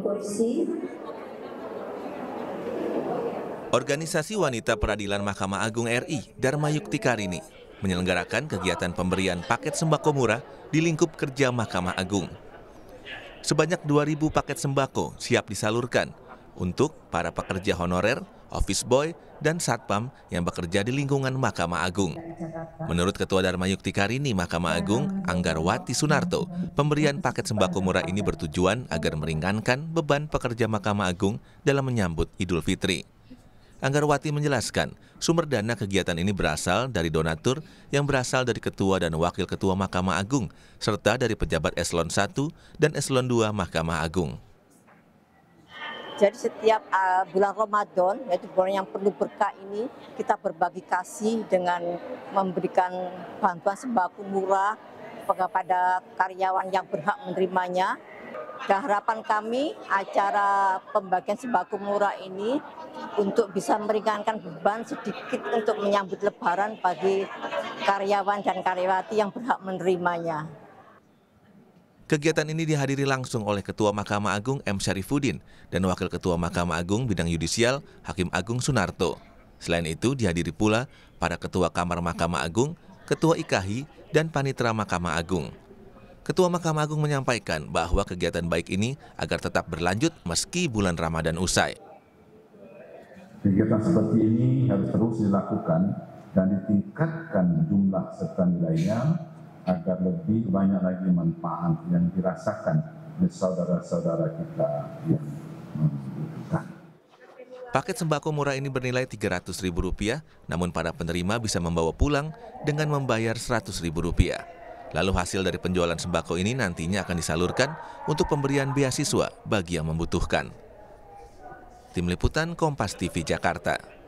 polisi. Organisasi Wanita Peradilan Mahkamah Agung RI, Dharma Yukti Karini, menyelenggarakan kegiatan pemberian paket sembako murah di lingkup kerja Mahkamah Agung. Sebanyak 2.000 paket sembako siap disalurkan untuk para pekerja honorer, office boy, dan satpam yang bekerja di lingkungan Mahkamah Agung. Menurut Ketua Dharma Yukti Karini Mahkamah Agung, Anggarwati Sunarto, pemberian paket sembako murah ini bertujuan agar meringankan beban pekerja Mahkamah Agung dalam menyambut Idul Fitri. Anggarwati menjelaskan, sumber dana kegiatan ini berasal dari donatur yang berasal dari Ketua dan Wakil Ketua Mahkamah Agung, serta dari pejabat Eselon 1 dan Eselon 2 Mahkamah Agung. Jadi setiap uh, bulan Ramadan, yaitu bulan yang perlu berkah ini, kita berbagi kasih dengan memberikan bantuan sembako murah kepada karyawan yang berhak menerimanya. Dan harapan kami acara pembagian sembako murah ini untuk bisa meringankan beban sedikit untuk menyambut lebaran bagi karyawan dan karyawati yang berhak menerimanya. Kegiatan ini dihadiri langsung oleh Ketua Mahkamah Agung M. Syarifuddin dan Wakil Ketua Mahkamah Agung Bidang Yudisial Hakim Agung Sunarto. Selain itu dihadiri pula para Ketua Kamar Mahkamah Agung, Ketua IKAHI, dan Panitra Mahkamah Agung. Ketua Mahkamah Agung menyampaikan bahwa kegiatan baik ini agar tetap berlanjut meski bulan Ramadan usai. Kegiatan seperti ini harus terus dilakukan dan ditingkatkan jumlah serta nilainya agar lebih banyak lagi manfaat yang dirasakan oleh saudara-saudara kita yang membutuhkan. Paket sembako murah ini bernilai Rp300.000, namun para penerima bisa membawa pulang dengan membayar Rp100.000. Lalu hasil dari penjualan sembako ini nantinya akan disalurkan untuk pemberian beasiswa bagi yang membutuhkan. Tim Liputan Kompas TV Jakarta.